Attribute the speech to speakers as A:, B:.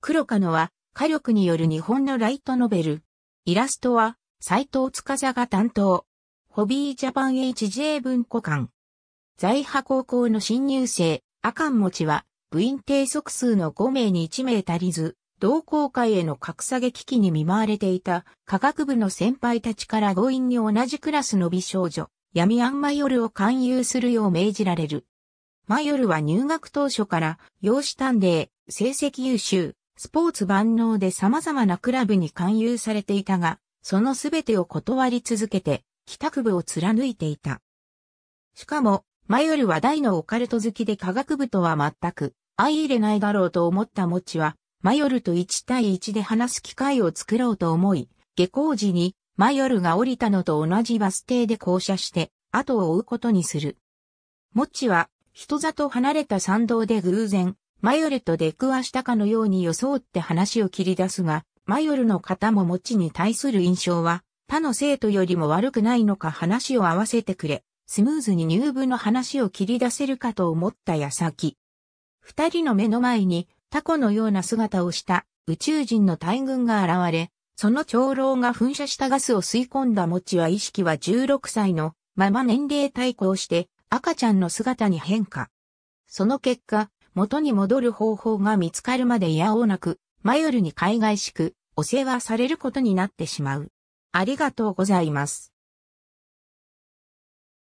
A: 黒カノは火力による日本のライトノベル。イラストは斎藤司が担当。ホビージャパン HJ 文庫館。在派高校の新入生、阿寒持ちは部員定則数の5名に1名足りず、同好会への格下げ危機に見舞われていた科学部の先輩たちから強引に同じクラスの美少女、闇アンマヨルを勧誘するよう命じられる。マヨルは入学当初から、養子探で、成績優秀、スポーツ万能で様々なクラブに勧誘されていたが、そのすべてを断り続けて、帰宅部を貫いていた。しかも、前よりは大のオカルト好きで科学部とは全く相入れないだろうと思ったモチは、マヨルと1対1で話す機会を作ろうと思い、下校時にマヨルが降りたのと同じバス停で降車して、後を追うことにする。モチは人里離れた山道で偶然、マヨルと出くわしたかのように装って話を切り出すが、マヨルの方も持ちに対する印象は、他の生徒よりも悪くないのか話を合わせてくれ、スムーズに入部の話を切り出せるかと思った矢先。二人の目の前にタコのような姿をした宇宙人の大群が現れ、その長老が噴射したガスを吸い込んだ餅は意識は16歳のまま年齢対抗して赤ちゃんの姿に変化。その結果、元に戻る方法が見つかるまでやおうなく、マヨルに海外しく、お世話されることになってしまう。ありがとうございます。